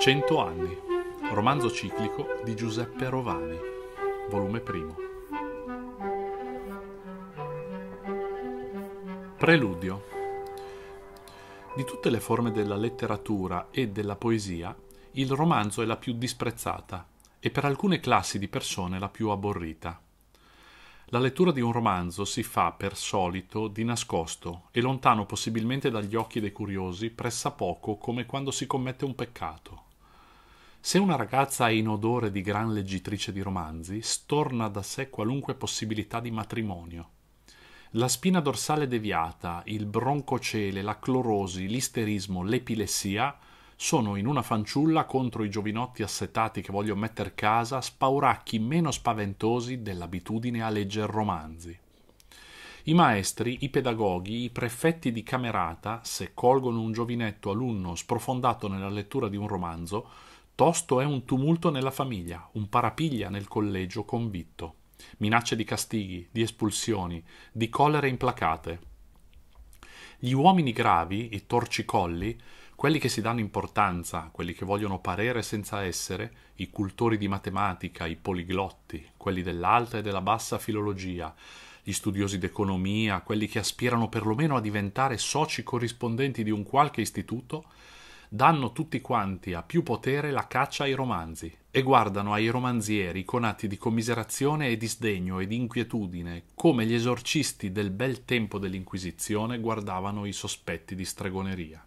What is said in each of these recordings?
Cento anni, romanzo ciclico di Giuseppe Rovani, volume primo. Preludio. Di tutte le forme della letteratura e della poesia, il romanzo è la più disprezzata e per alcune classi di persone la più aborrita. La lettura di un romanzo si fa per solito di nascosto e lontano possibilmente dagli occhi dei curiosi, poco come quando si commette un peccato. Se una ragazza è in odore di gran leggitrice di romanzi, storna da sé qualunque possibilità di matrimonio. La spina dorsale deviata, il broncocele, la clorosi, l'isterismo, l'epilessia sono in una fanciulla contro i giovinotti assetati che vogliono metter casa, spauracchi meno spaventosi dell'abitudine a legger romanzi. I maestri, i pedagoghi, i prefetti di camerata, se colgono un giovinetto alunno sprofondato nella lettura di un romanzo, tosto è un tumulto nella famiglia, un parapiglia nel collegio convitto, minacce di castighi, di espulsioni, di collere implacate. Gli uomini gravi, i torcicolli, quelli che si danno importanza, quelli che vogliono parere senza essere, i cultori di matematica, i poliglotti, quelli dell'alta e della bassa filologia, gli studiosi d'economia, quelli che aspirano perlomeno a diventare soci corrispondenti di un qualche istituto, danno tutti quanti a più potere la caccia ai romanzi e guardano ai romanzieri con atti di commiserazione e di sdegno e di inquietudine, come gli esorcisti del bel tempo dell'Inquisizione guardavano i sospetti di stregoneria.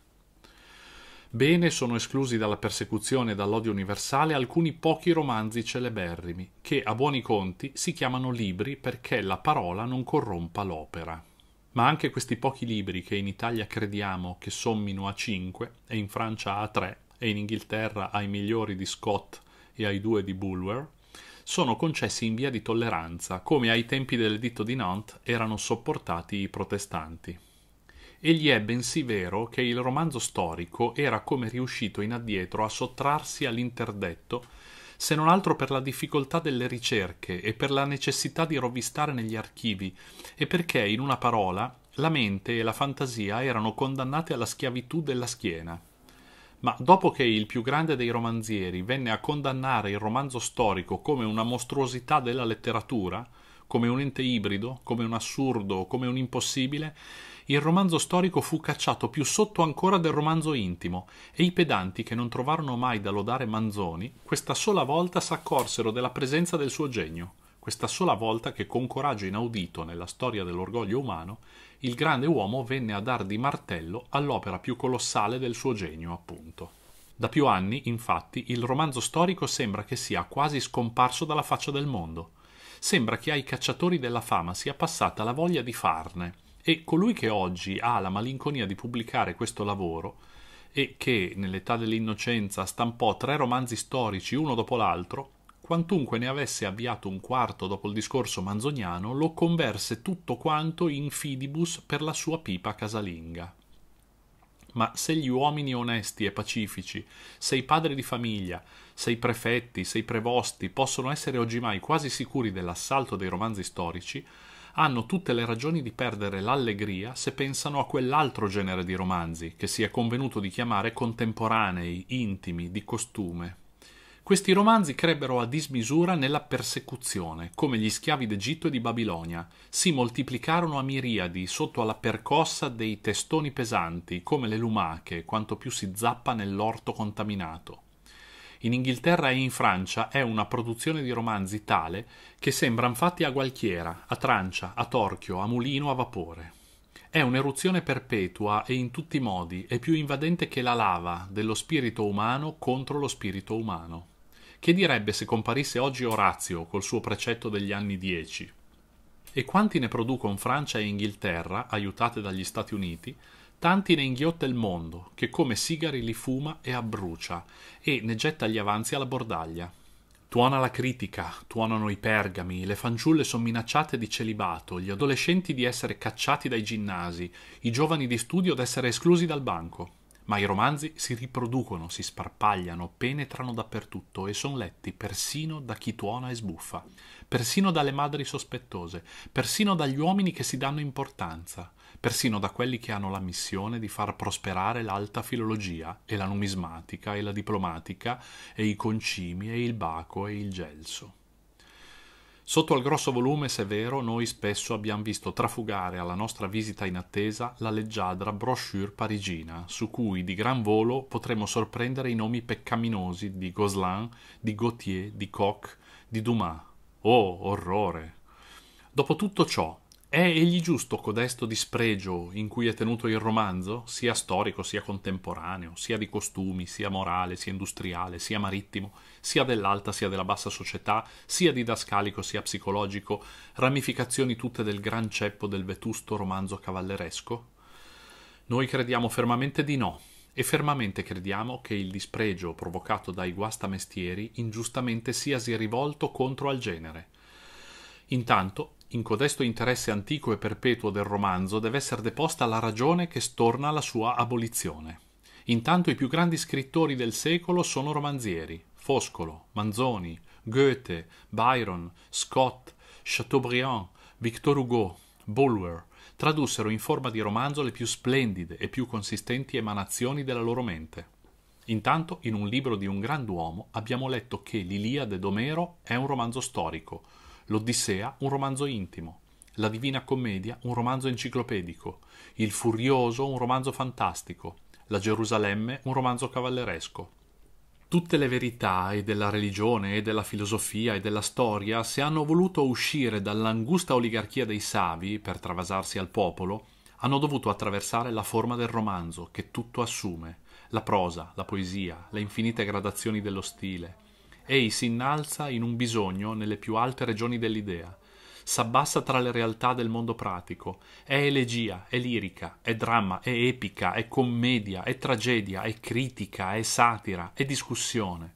Bene sono esclusi dalla persecuzione e dall'odio universale alcuni pochi romanzi celeberrimi, che a buoni conti si chiamano libri perché la parola non corrompa l'opera. Ma anche questi pochi libri che in Italia crediamo che sommino a cinque, e in Francia a tre, e in Inghilterra ai migliori di Scott e ai due di Bulwer, sono concessi in via di tolleranza, come ai tempi dell'editto di Nantes erano sopportati i protestanti. Egli è bensì vero che il romanzo storico era come riuscito in addietro a sottrarsi all'interdetto, se non altro per la difficoltà delle ricerche e per la necessità di rovistare negli archivi, e perché, in una parola, la mente e la fantasia erano condannate alla schiavitù della schiena. Ma dopo che il più grande dei romanzieri venne a condannare il romanzo storico come una mostruosità della letteratura, come un ente ibrido, come un assurdo, come un impossibile, il romanzo storico fu cacciato più sotto ancora del romanzo intimo, e i pedanti che non trovarono mai da lodare Manzoni, questa sola volta s'accorsero della presenza del suo genio, questa sola volta che con coraggio inaudito nella storia dell'orgoglio umano, il grande uomo venne a dar di martello all'opera più colossale del suo genio, appunto. Da più anni, infatti, il romanzo storico sembra che sia quasi scomparso dalla faccia del mondo sembra che ai cacciatori della fama sia passata la voglia di farne e colui che oggi ha la malinconia di pubblicare questo lavoro e che nell'età dell'innocenza stampò tre romanzi storici uno dopo l'altro, quantunque ne avesse avviato un quarto dopo il discorso manzoniano, lo converse tutto quanto in fidibus per la sua pipa casalinga. Ma se gli uomini onesti e pacifici, se i padri di famiglia, se i prefetti, se i prevosti possono essere oggimai quasi sicuri dell'assalto dei romanzi storici, hanno tutte le ragioni di perdere l'allegria se pensano a quell'altro genere di romanzi che si è convenuto di chiamare contemporanei, intimi, di costume, questi romanzi crebbero a dismisura nella persecuzione, come gli schiavi d'Egitto e di Babilonia, si moltiplicarono a miriadi sotto alla percossa dei testoni pesanti, come le lumache, quanto più si zappa nell'orto contaminato. In Inghilterra e in Francia è una produzione di romanzi tale che sembran fatti a gualchiera, a trancia, a torchio, a mulino, a vapore. È un'eruzione perpetua e in tutti i modi, è più invadente che la lava dello spirito umano contro lo spirito umano. Che direbbe se comparisse oggi Orazio col suo precetto degli anni dieci? E quanti ne producono Francia e Inghilterra, aiutate dagli Stati Uniti, tanti ne inghiotta il mondo, che come sigari li fuma e abbrucia, e ne getta gli avanzi alla bordaglia. Tuona la critica, tuonano i pergami, le fanciulle sono minacciate di celibato, gli adolescenti di essere cacciati dai ginnasi, i giovani di studio d'essere esclusi dal banco ma i romanzi si riproducono, si sparpagliano, penetrano dappertutto e sono letti persino da chi tuona e sbuffa, persino dalle madri sospettose, persino dagli uomini che si danno importanza, persino da quelli che hanno la missione di far prosperare l'alta filologia e la numismatica e la diplomatica e i concimi e il baco e il gelso. Sotto al grosso volume severo noi spesso abbiamo visto trafugare alla nostra visita inattesa la leggiadra brochure parigina, su cui di gran volo potremmo sorprendere i nomi peccaminosi di Gosselin, di Gautier, di Koch, di Dumas. Oh, orrore! Dopo tutto ciò, è egli giusto codesto dispregio in cui è tenuto il romanzo, sia storico sia contemporaneo, sia di costumi, sia morale, sia industriale, sia marittimo, sia dell'alta sia della bassa società, sia didascalico sia psicologico, ramificazioni tutte del gran ceppo del vetusto romanzo cavalleresco? Noi crediamo fermamente di no, e fermamente crediamo che il dispregio provocato dai guastamestieri ingiustamente sia rivolto contro al genere. Intanto in codesto interesse antico e perpetuo del romanzo deve essere deposta la ragione che storna la sua abolizione. Intanto i più grandi scrittori del secolo sono romanzieri, Foscolo, Manzoni, Goethe, Byron, Scott, Chateaubriand, Victor Hugo, Bulwer, tradussero in forma di romanzo le più splendide e più consistenti emanazioni della loro mente. Intanto, in un libro di un grand'uomo abbiamo letto che l'Iliade d'Omero è un romanzo storico, l'Odissea un romanzo intimo, la Divina Commedia un romanzo enciclopedico, il Furioso un romanzo fantastico, la Gerusalemme un romanzo cavalleresco. Tutte le verità e della religione e della filosofia e della storia, se hanno voluto uscire dall'angusta oligarchia dei savi per travasarsi al popolo, hanno dovuto attraversare la forma del romanzo che tutto assume, la prosa, la poesia, le infinite gradazioni dello stile, Ei si innalza in un bisogno nelle più alte regioni dell'idea, s'abbassa tra le realtà del mondo pratico, è elegia, è lirica, è dramma, è epica, è commedia, è tragedia, è critica, è satira, è discussione.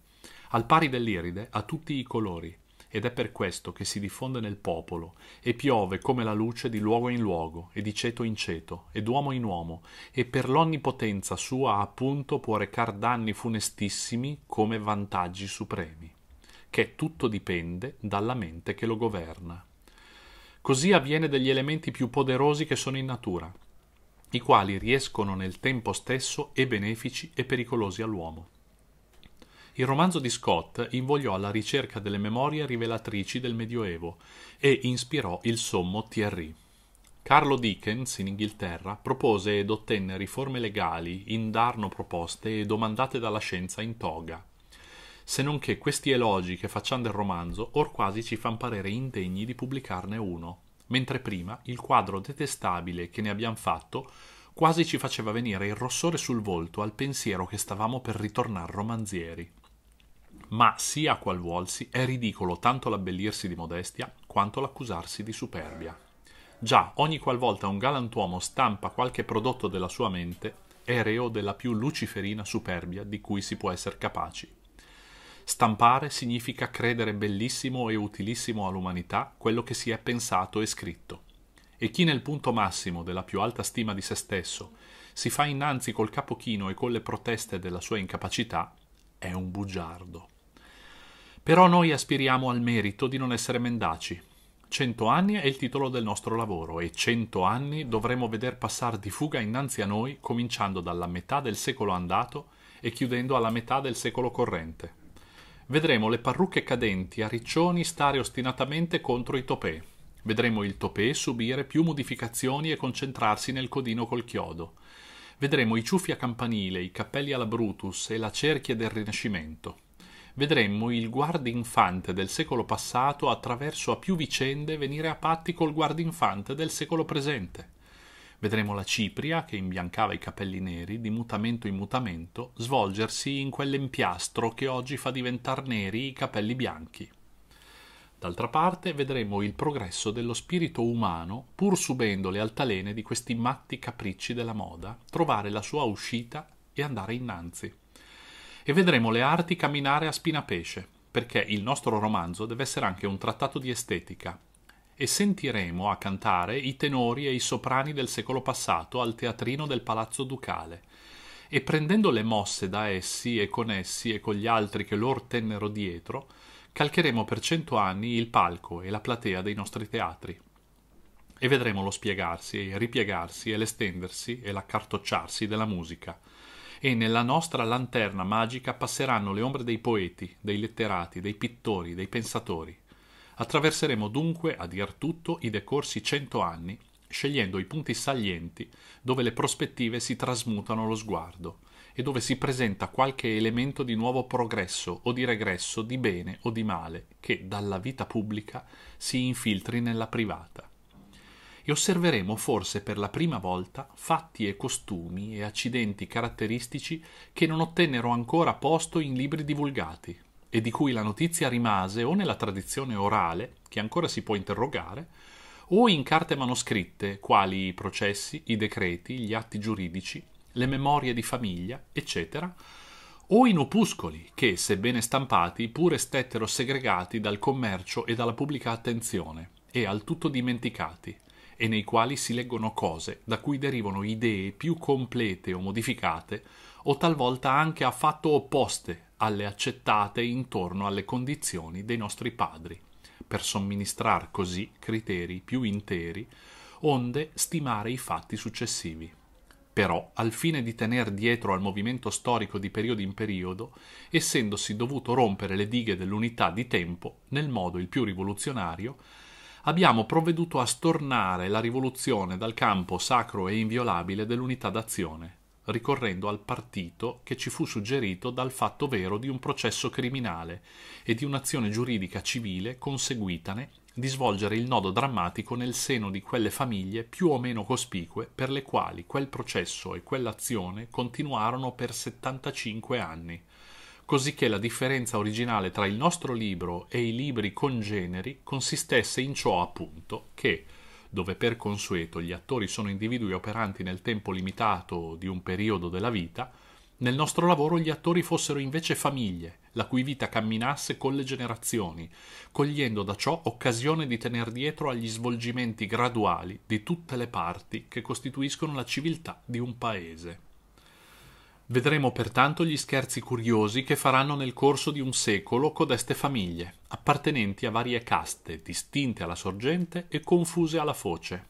Al pari dell'iride a tutti i colori, ed è per questo che si diffonde nel popolo, e piove come la luce di luogo in luogo, e di ceto in ceto, e d'uomo in uomo, e per l'onnipotenza sua appunto può recar danni funestissimi come vantaggi supremi, che tutto dipende dalla mente che lo governa. Così avviene degli elementi più poderosi che sono in natura, i quali riescono nel tempo stesso e benefici e pericolosi all'uomo. Il romanzo di Scott invogliò alla ricerca delle memorie rivelatrici del Medioevo e ispirò il sommo Thierry. Carlo Dickens, in Inghilterra, propose ed ottenne riforme legali indarno proposte e domandate dalla scienza in toga. Se non che questi elogi che facciamo del romanzo or quasi ci fan parere indegni di pubblicarne uno, mentre prima il quadro detestabile che ne abbiamo fatto quasi ci faceva venire il rossore sul volto al pensiero che stavamo per ritornar romanzieri ma sia qual vuolsi è ridicolo tanto l'abbellirsi di modestia quanto l'accusarsi di superbia. Già, ogni qualvolta un galantuomo stampa qualche prodotto della sua mente, è reo della più luciferina superbia di cui si può essere capaci. Stampare significa credere bellissimo e utilissimo all'umanità quello che si è pensato e scritto. E chi nel punto massimo della più alta stima di se stesso si fa innanzi col capo chino e con le proteste della sua incapacità, è un bugiardo. Però noi aspiriamo al merito di non essere mendaci. Cento anni è il titolo del nostro lavoro e cento anni dovremo veder passare di fuga innanzi a noi, cominciando dalla metà del secolo andato e chiudendo alla metà del secolo corrente. Vedremo le parrucche cadenti a riccioni stare ostinatamente contro i topè. Vedremo il topè subire più modificazioni e concentrarsi nel codino col chiodo. Vedremo i ciuffi a campanile, i cappelli alla Brutus e la cerchia del Rinascimento vedremmo il guardinfante del secolo passato attraverso a più vicende venire a patti col guardinfante del secolo presente. Vedremo la cipria, che imbiancava i capelli neri, di mutamento in mutamento, svolgersi in quell'empiastro che oggi fa diventare neri i capelli bianchi. D'altra parte vedremo il progresso dello spirito umano, pur subendo le altalene di questi matti capricci della moda, trovare la sua uscita e andare innanzi e vedremo le arti camminare a spina pesce, perché il nostro romanzo deve essere anche un trattato di estetica, e sentiremo a cantare i tenori e i soprani del secolo passato al teatrino del Palazzo Ducale, e prendendo le mosse da essi e con essi e con gli altri che lor tennero dietro, calcheremo per cento anni il palco e la platea dei nostri teatri. E vedremo lo spiegarsi e ripiegarsi e l'estendersi e l'accartocciarsi della musica, e nella nostra lanterna magica passeranno le ombre dei poeti, dei letterati, dei pittori, dei pensatori. Attraverseremo dunque, a dir tutto, i decorsi cento anni, scegliendo i punti salienti dove le prospettive si trasmutano lo sguardo e dove si presenta qualche elemento di nuovo progresso o di regresso, di bene o di male, che dalla vita pubblica si infiltri nella privata e osserveremo forse per la prima volta fatti e costumi e accidenti caratteristici che non ottennero ancora posto in libri divulgati e di cui la notizia rimase o nella tradizione orale, che ancora si può interrogare, o in carte manoscritte, quali i processi, i decreti, gli atti giuridici, le memorie di famiglia, eccetera, o in opuscoli che, sebbene stampati, pure stettero segregati dal commercio e dalla pubblica attenzione e al tutto dimenticati, e nei quali si leggono cose da cui derivano idee più complete o modificate o talvolta anche affatto opposte alle accettate intorno alle condizioni dei nostri padri, per somministrar così criteri più interi, onde stimare i fatti successivi. Però, al fine di tenere dietro al movimento storico di periodo in periodo, essendosi dovuto rompere le dighe dell'unità di tempo nel modo il più rivoluzionario, abbiamo provveduto a stornare la rivoluzione dal campo sacro e inviolabile dell'unità d'azione, ricorrendo al partito che ci fu suggerito dal fatto vero di un processo criminale e di un'azione giuridica civile conseguitane di svolgere il nodo drammatico nel seno di quelle famiglie più o meno cospicue per le quali quel processo e quell'azione continuarono per 75 anni, cosicché la differenza originale tra il nostro libro e i libri congeneri consistesse in ciò appunto che, dove per consueto gli attori sono individui operanti nel tempo limitato di un periodo della vita, nel nostro lavoro gli attori fossero invece famiglie, la cui vita camminasse con le generazioni, cogliendo da ciò occasione di tener dietro agli svolgimenti graduali di tutte le parti che costituiscono la civiltà di un paese. Vedremo pertanto gli scherzi curiosi che faranno nel corso di un secolo codeste famiglie, appartenenti a varie caste, distinte alla sorgente e confuse alla foce,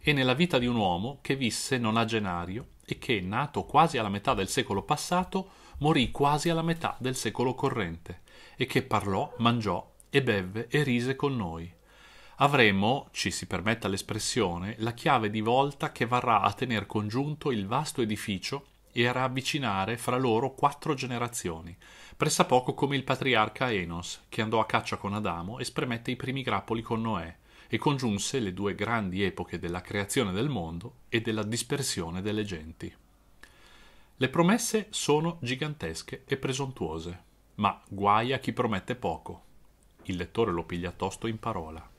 e nella vita di un uomo che visse non a Genario e che, nato quasi alla metà del secolo passato, morì quasi alla metà del secolo corrente, e che parlò, mangiò e bevve e rise con noi. Avremo, ci si permetta l'espressione, la chiave di volta che varrà a tener congiunto il vasto edificio e a ravvicinare fra loro quattro generazioni, pressappoco come il patriarca Enos, che andò a caccia con Adamo e spremette i primi grappoli con Noè, e congiunse le due grandi epoche della creazione del mondo e della dispersione delle genti. Le promesse sono gigantesche e presuntuose, ma guai a chi promette poco. Il lettore lo piglia tosto in parola.